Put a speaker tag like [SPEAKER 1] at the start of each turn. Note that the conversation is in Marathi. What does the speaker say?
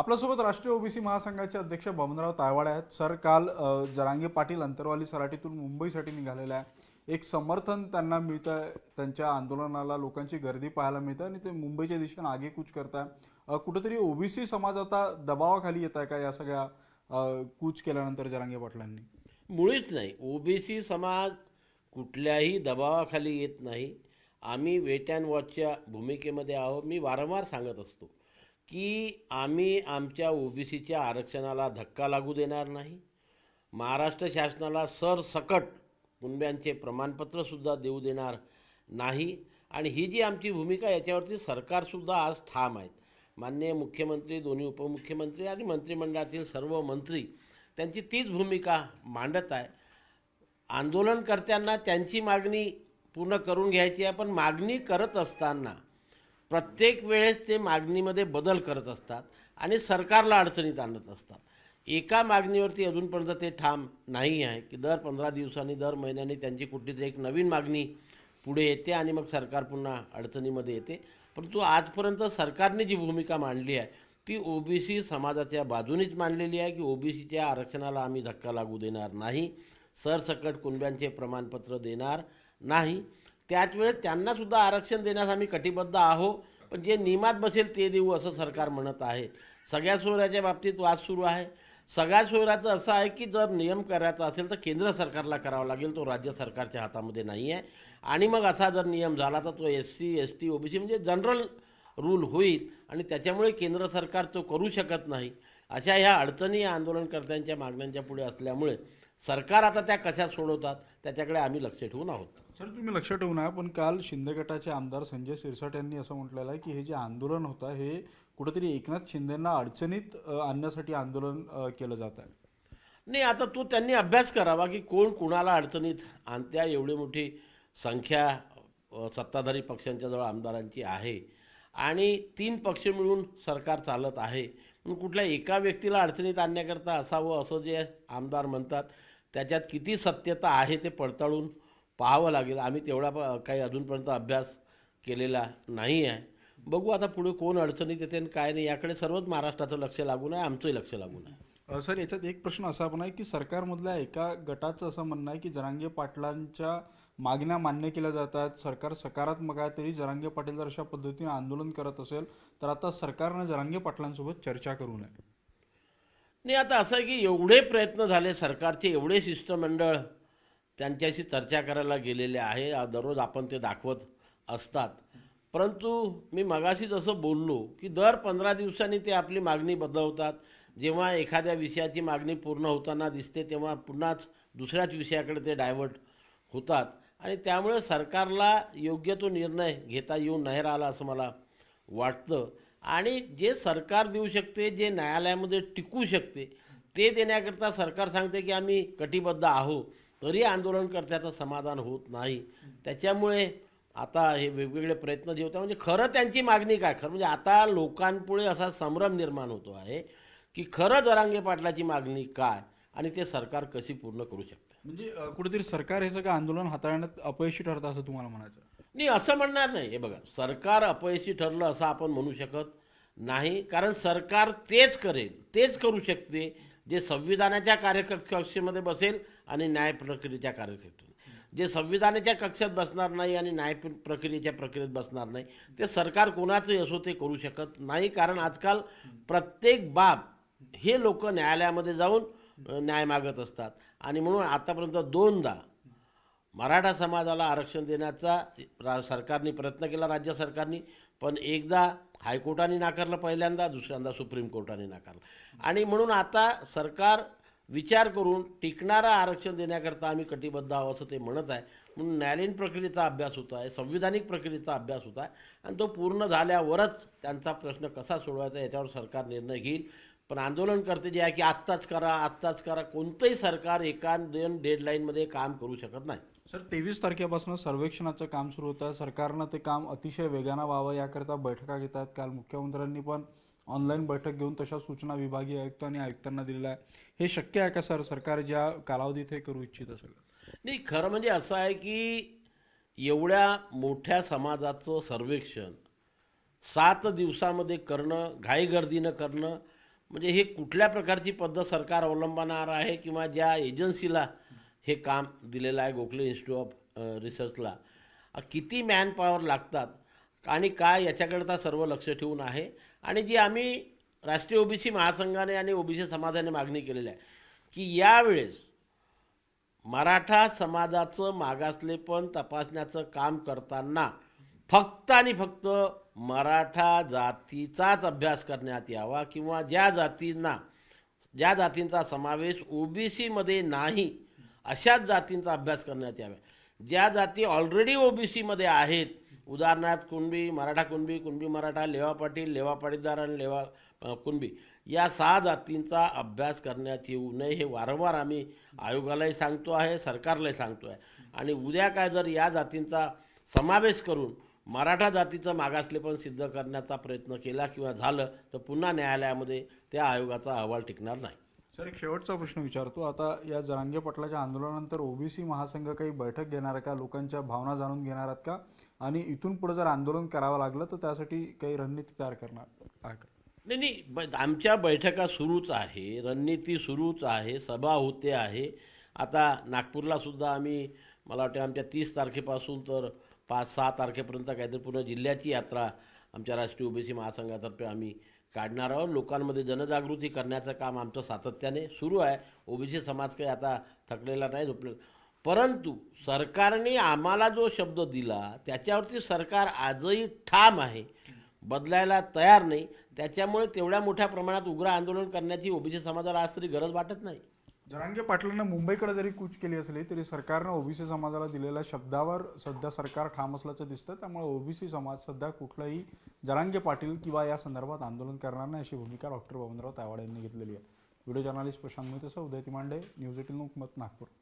[SPEAKER 1] आपल्यासोबत राष्ट्रीय ओबीसी महासंघाचे अध्यक्ष बबनराव तायवाडे आहेत सर काल जरांगे पाटील अंतरवाली सराटीतून मुंबईसाठी निघालेला आहे एक समर्थन त्यांना मिळतं त्यांच्या आंदोलनाला लोकांची गर्दी पाहायला आहे आणि ते मुंबईच्या दिशेने आगेकूच करत आहे कुठंतरी ओबीसी समाज आता दबावाखाली येत आहे का या सगळ्या कूच केल्यानंतर जरांगे पाटलांनी
[SPEAKER 2] मुळीच नाही ओबीसी समाज कुठल्याही दबावाखाली येत नाही आम्ही वेट अँड वॉचच्या भूमिकेमध्ये आहोत मी वारंवार सांगत असतो की आम्ही आमच्या ओबीसीच्या आरक्षणाला धक्का लागू देणार नाही महाराष्ट्र शासनाला सरसकट कुणब्यांचे प्रमाणपत्रसुद्धा देऊ देणार नाही आणि ही जी आमची भूमिका याच्यावरती सरकारसुद्धा आज ठाम आहेत माननीय मुख्यमंत्री दोन्ही उपमुख्यमंत्री आणि मंत्रिमंडळातील सर्व मंत्री त्यांची तीच भूमिका मांडत आहे आंदोलनकर्त्यांना त्यांची मागणी पूर्ण करून घ्यायची आहे पण मागणी करत असताना प्रत्येक वेळेस ते मागणीमध्ये बदल करत असतात आणि सरकारला अडचणीत आणत असतात एका मागणीवरती अजूनपर्यंत ते ठाम नाही आहे की दर पंधरा दिवसांनी दर महिन्याने त्यांची कुठलीतरी एक नवीन मागणी पुढे येते आणि मग सरकार पुन्हा अडचणीमध्ये येते परंतु आजपर्यंत सरकारने जी भूमिका मांडली आहे ती ओबीसी समाजाच्या बाजूनेच मांडलेली आहे की ओबीसीच्या आरक्षणाला आम्ही धक्का लागू देणार नाही सरसकट कुणब्यांचे प्रमाणपत्र देणार नाही त्याच वेळेस त्यांनासुद्धा आरक्षण देण्यास आम्ही कटिबद्ध आहोत पण जे नियमात बसेल ते देऊ असं सरकार म्हणत आहे सगळ्या सोयऱ्याच्या बाबतीत वाद सुरू आहे सगळ्या सोयऱ्याचं असं आहे की जर नियम करायचा असेल तर केंद्र सरकारला करावा लागेल तो राज्य सरकारच्या हातामध्ये नाही आहे आणि मग असा जर नियम झाला तर तो S C S T OBC म्हणजे जनरल रूल होईल आणि त्याच्यामुळे केंद्र सरकार तो करू शकत नाही अशा ह्या अडचणी या आंदोलनकर्त्यांच्या मागण्यांच्या पुढे असल्यामुळे सरकार आता त्या कशा सोडवतात त्याच्याकडे आम्ही लक्ष ठेवून आहोत सर तुम्ही लक्षात ठेवू ना पण काल शिंदे
[SPEAKER 1] गटाचे आमदार संजय शिरसाट यांनी असं म्हटलेलं आहे की हे जे आंदोलन होतं हे कुठंतरी एकनाथ शिंदेंना अडचणीत
[SPEAKER 2] आणण्यासाठी आंदोलन केलं जात आहे नाही आता तो त्यांनी अभ्यास करावा की कोण कुणाला अडचणीत आणत्या एवढी मोठी संख्या सत्ताधारी पक्षांच्या जवळ आमदारांची आहे आणि तीन पक्ष मिळून सरकार चालत आहे पण कुठल्या एका व्यक्तीला अडचणीत आणण्याकरता असावं असं जे आमदार म्हणतात त्याच्यात किती सत्यता आहे ते पडताळून पाहावं लागेल आम्ही तेवढा काही अजूनपर्यंत अभ्यास केलेला नाही आहे बघू आता पुढे कोण अडचणीत येते आणि काय नाही याकडे सर्वच महाराष्ट्राचं लक्ष लागून आहे आमचंही लक्ष लागून आहे सर याच्यात एक प्रश्न असा पण आहे की सरकारमधल्या
[SPEAKER 1] एका गटाचं असं म्हणणं आहे की जरांगे पाटलांच्या मागण्या मान्य केल्या जातात सरकार सकारात्मक आहे तरी जरांगे पाटील जर अशा पद्धतीने आंदोलन करत असेल तर आता सरकारनं जरांगे पाटलांसोबत चर्चा करू नये
[SPEAKER 2] नाही आता असं आहे की एवढे प्रयत्न झाले सरकारचे एवढे शिष्टमंडळ त्यांच्याशी चर्चा करायला गेलेले आहे दररोज आपण ते दाखवत असतात परंतु मी मगाशी जसं बोललो की दर पंधरा दिवसांनी ते आपली मागणी बदलवतात जेव्हा एखाद्या विषयाची मागणी पूर्ण होताना दिसते तेव्हा पुन्हाच दुसऱ्याच विषयाकडे ते डायव्हर्ट होतात आणि त्यामुळे सरकारला योग्य तो निर्णय घेता येऊ नाही राहिला असं मला वाटतं आणि जे सरकार देऊ शकते जे न्यायालयामध्ये टिकू शकते ते देण्याकरता सरकार सांगते की आम्ही कटिबद्ध आहोत तरी आंदोलनकर्त्याचं समाधान होत नाही त्याच्यामुळे आता हे वेगवेगळे प्रयत्न जे होते म्हणजे खरं त्यांची मागणी काय खरं म्हणजे आता लोकांपुढे असा संभ्रम निर्माण होतो आहे की खरं दरांगे पाटलाची मागणी काय आणि ते सरकार कशी पूर्ण करू शकते
[SPEAKER 1] म्हणजे कुठेतरी सरकार हे सगळं आंदोलन हाताळण्यात अपयशी ठरतं असं तुम्हाला म्हणायचं
[SPEAKER 2] नाही असं म्हणणार नाही हे बघा सरकार अपयशी ठरलं असं आपण म्हणू शकत नाही कारण सरकार तेच करेल तेच करू शकते जे संविधानाच्या कार्यकक्षेमध्ये कक्षेमध्ये बसेल आणि न्याय प्रक्रियेच्या कार्यक्षेतून जे संविधानाच्या कक्षात बसणार नाही आणि न्याय प्रक्रियेच्या प्रक्रियेत बसणार नाही ते सरकार कोणाचंही असो ते करू शकत नाही कारण आजकाल प्रत्येक बाब हे लोक न्यायालयामध्ये जाऊन न्याय मागत असतात आणि म्हणून आतापर्यंत दोनदा मराठा समाजाला आरक्षण देण्याचा रा सरकारने प्रयत्न केला राज्य सरकारने पण एकदा हायकोर्टाने नाकारलं पहिल्यांदा दुसऱ्यांदा सुप्रीम कोर्टाने नाकारलं आणि म्हणून आता सरकार विचार करून टिकणारं आरक्षण देण्याकरता आम्ही कटिबद्ध आहोत असं ते म्हणत आहे म्हणून न्यायालयीन प्रक्रियेचा अभ्यास होत आहे संविधानिक प्रक्रियेचा अभ्यास होत आहे आणि तो पूर्ण झाल्यावरच त्यांचा प्रश्न कसा सोडवायचा याच्यावर सरकार निर्णय घेईल पण आंदोलन करते जे आहे की आत्ताच करा आत्ताच करा कोणतंही सरकार एका दोन डेडलाईनमध्ये काम करू शकत नाही
[SPEAKER 1] सर तेवीस तारखेपासून सर्वेक्षणाचं काम सुरू होतं आहे सरकारनं ते काम अतिशय वेगानं व्हावं याकरता बैठका घेत आहेत काल मुख्यमंत्र्यांनी पण ऑनलाईन बैठक घेऊन तशा सूचना विभागीय आयुक्त आणि आयुक्तांना दिलेल्या आहे हे शक्य आहे का सर सरकार ज्या कालावधीत हे
[SPEAKER 2] करू इच्छित असेल नाही खरं म्हणजे असं आहे की एवढ्या मोठ्या समाजाचं सर्वेक्षण सात दिवसामध्ये करणं घाईगर्दीनं करणं म्हणजे हे कुठल्या प्रकारची पद्धत सरकार अवलंबणार आहे किंवा ज्या एजन्सीला हे काम दिलेलं आहे गोखले इन्स्टिट्यूट ऑफ रिसर्चला किती मॅनपॉवर लागतात आणि काय याच्याकडता सर्व लक्ष ठेवून आहे आणि जी आम्ही राष्ट्रीय ओबीसी महासंघाने आणि ओबीसी समाजाने मागणी केलेली आहे की यावेळेस मराठा समाजाचं मागासलेपण तपासण्याचं काम करताना फक्त आणि फक्त मराठा जातीचाच अभ्यास करण्यात यावा किंवा ज्या जातींना ज्या जातींचा समावेश ओबीसीमध्ये नाही अशाच जातींचा अभ्यास करण्यात याव्या ज्या जाती ऑलरेडी सीमध्ये आहेत उदाहरणार्थ कुणबी मराठा कुणबी कुणबी मराठा लेवा पाटील लेवा पाटीदार आणि लेवा कुणबी या सहा जातींचा अभ्यास करण्यात येऊ नये हे वारंवार आम्ही आयोगालाही सांगतो आहे सरकारलाही सांगतो आहे आणि उद्या काय जर या जातींचा समावेश करून मराठा जातीचं मागासलेपण सिद्ध करण्याचा प्रयत्न केला किंवा झालं तर पुन्हा न्यायालयामध्ये त्या आयोगाचा अहवाल टिकणार नाही
[SPEAKER 1] सर एक शेवटचा प्रश्न विचारतो आता या जरांगे पटलाच्या आंदोलनानंतर ओबीसी महासंघ काही बैठक घेणार का लोकांच्या भावना जाणून घेणार आहात का आणि इथून पुढे जर आंदोलन करावं लागलं तर त्यासाठी काही रणनीती तयार करणार
[SPEAKER 2] नाही नाही आमच्या बैठका सुरूच आहे रणनीती सुरूच आहे सभा होते आहे आता नागपूरला सुद्धा आम्ही मला वाटतं आमच्या तीस तारखेपासून तर पाच सहा तारखेपर्यंत काहीतरी पूर्ण जिल्ह्याची यात्रा आमच्या राष्ट्रीय ओबीसी महासंघातर्फे आम्ही काढणार आहोत लोकांमध्ये जनजागृती करण्याचं काम आमचं सातत्याने सुरू आहे ओबीसी समाज काही आता थकलेला नाही झोपलेला परंतु सरकारने आम्हाला जो शब्द दिला त्याच्यावरती सरकार आजही ठाम आहे बदलायला तयार नाही त्याच्यामुळे तेवढ्या मोठ्या प्रमाणात उग्र आंदोलन करण्याची ओबीसी समाजाला आज तरी गरज वाटत नाही जरांगे पाटलांना मुंबईकडे जरी
[SPEAKER 1] कूच केली असली तरी सरकारनं ओबीसी समाजाला दिलेल्या शब्दावर सध्या सरकार ठाम असल्याचं दिसतं त्यामुळे ओबीसी समाज सध्या कुठलाही जरांगे पाटील किंवा या संदर्भात आंदोलन करणार नाही अशी भूमिका डॉक्टर बबनराव तावडे यांनी घेतलेली आहे व्हिडिओ जर्नालिस्ट प्रशांत मोहितेसह उदय तिमांडे न्यूज एटीन लोकमत नागपूर